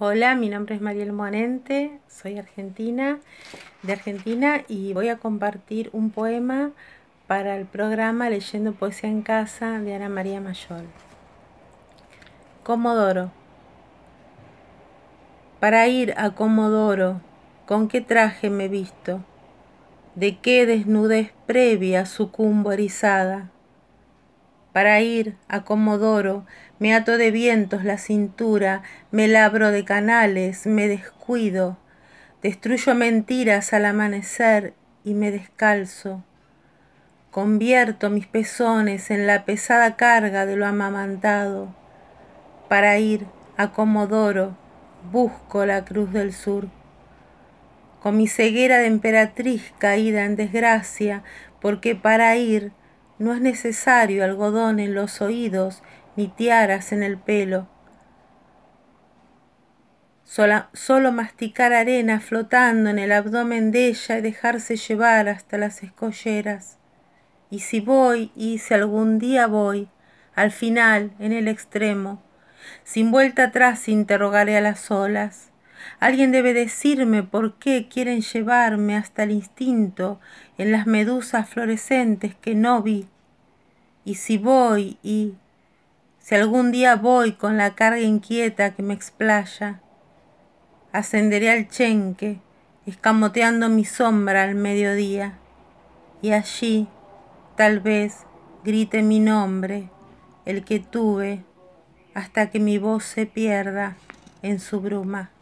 Hola, mi nombre es Mariel Monente, soy argentina, de Argentina, y voy a compartir un poema para el programa Leyendo Poesía en Casa de Ana María Mayol. Comodoro. Para ir a Comodoro, ¿con qué traje me visto? ¿De qué desnudez previa sucumbo erizada? para ir a Comodoro, me ato de vientos la cintura, me labro de canales, me descuido, destruyo mentiras al amanecer y me descalzo. Convierto mis pezones en la pesada carga de lo amamantado. Para ir a Comodoro, busco la cruz del sur. Con mi ceguera de emperatriz caída en desgracia, porque para ir no es necesario algodón en los oídos ni tiaras en el pelo. solo masticar arena flotando en el abdomen de ella y dejarse llevar hasta las escolleras. Y si voy, y si algún día voy, al final, en el extremo, sin vuelta atrás interrogaré a las olas. Alguien debe decirme por qué quieren llevarme hasta el instinto en las medusas fluorescentes que no vi y si voy y si algún día voy con la carga inquieta que me explaya, ascenderé al chenque, escamoteando mi sombra al mediodía, y allí, tal vez, grite mi nombre, el que tuve, hasta que mi voz se pierda en su bruma.